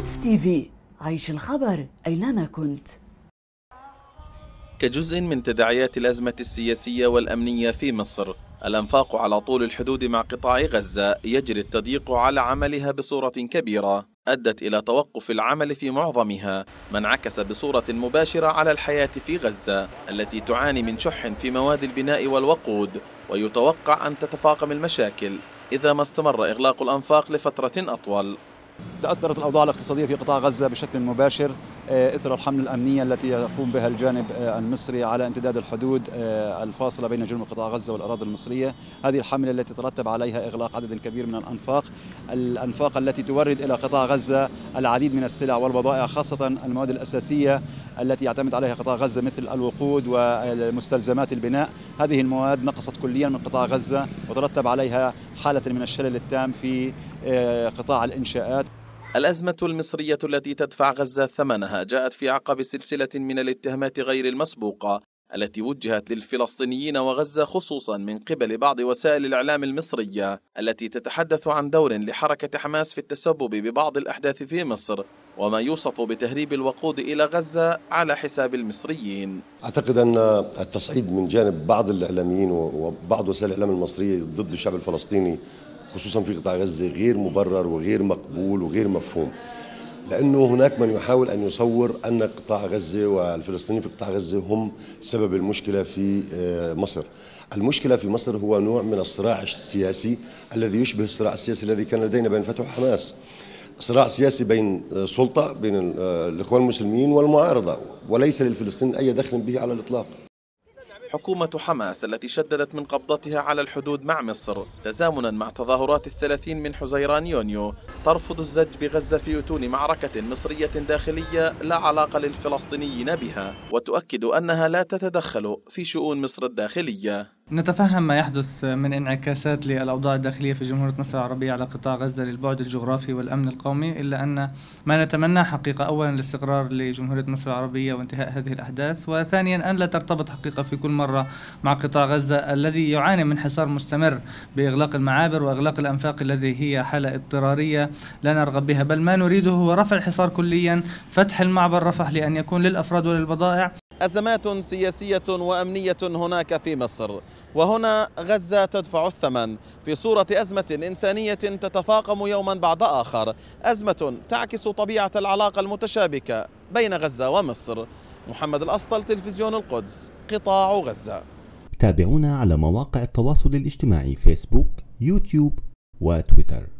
القدس تي في عيش الخبر أينما كنت كجزء من تداعيات الأزمة السياسية والأمنية في مصر الأنفاق على طول الحدود مع قطاع غزة يجري التضييق على عملها بصورة كبيرة أدت إلى توقف العمل في معظمها ما انعكس بصورة مباشرة على الحياة في غزة التي تعاني من شح في مواد البناء والوقود ويتوقع أن تتفاقم المشاكل إذا ما استمر إغلاق الأنفاق لفترة أطول تأثرت الأوضاع الاقتصادية في قطاع غزة بشكل مباشر آه، إثر الحملة الأمنية التي يقوم بها الجانب آه، المصري على امتداد الحدود آه، الفاصلة بين جنوب قطاع غزة والأراضي المصرية هذه الحملة التي ترتب عليها إغلاق عدد كبير من الأنفاق الأنفاق التي تورد إلى قطاع غزة العديد من السلع والبضائع خاصة المواد الأساسية التي يعتمد عليها قطاع غزة مثل الوقود ومستلزمات البناء هذه المواد نقصت كليا من قطاع غزة وترتب عليها حالة من الشلل التام في قطاع الإنشاءات الأزمة المصرية التي تدفع غزة ثمنها جاءت في عقب سلسلة من الاتهامات غير المسبوقة التي وجهت للفلسطينيين وغزة خصوصا من قبل بعض وسائل الإعلام المصرية التي تتحدث عن دور لحركة حماس في التسبب ببعض الأحداث في مصر وما يوصف بتهريب الوقود إلى غزة على حساب المصريين أعتقد أن التصعيد من جانب بعض الإعلاميين وبعض وسائل الإعلام المصرية ضد الشعب الفلسطيني خصوصا في قطاع غزة غير مبرر وغير مقبول وغير مفهوم لأنه هناك من يحاول أن يصور أن قطاع غزة والفلسطينيين في قطاع غزة هم سبب المشكلة في آه، مصر المشكلة في مصر هو نوع من الصراع السياسي الذي يشبه الصراع السياسي الذي كان لدينا بين فتح وحماس صراع سياسي بين آه، سلطة بين آه، الإخوان المسلمين والمعارضة وليس للفلسطينيين أي دخل به على الإطلاق حكومة حماس التي شددت من قبضتها على الحدود مع مصر تزامنا مع تظاهرات الثلاثين من حزيران يونيو ترفض الزج بغزة في أتون معركة مصرية داخلية لا علاقة للفلسطينيين بها وتؤكد أنها لا تتدخل في شؤون مصر الداخلية نتفهم ما يحدث من انعكاسات للأوضاع الداخلية في جمهورية مصر العربية على قطاع غزة للبعد الجغرافي والأمن القومي إلا أن ما نتمناه حقيقة أولا الاستقرار لجمهورية مصر العربية وانتهاء هذه الأحداث وثانيا أن لا ترتبط حقيقة في كل مرة مع قطاع غزة الذي يعاني من حصار مستمر بإغلاق المعابر وإغلاق الأنفاق الذي هي حالة اضطرارية لا نرغب بها بل ما نريده هو رفع الحصار كليا فتح المعبر رفح لأن يكون للأفراد وللبضائع أزمات سياسية وأمنية هناك في مصر وهنا غزة تدفع الثمن في صورة أزمة إنسانية تتفاقم يوما بعد آخر أزمة تعكس طبيعة العلاقة المتشابكة بين غزة ومصر محمد الأسطل تلفزيون القدس قطاع غزة تابعونا على مواقع التواصل الاجتماعي فيسبوك يوتيوب وتويتر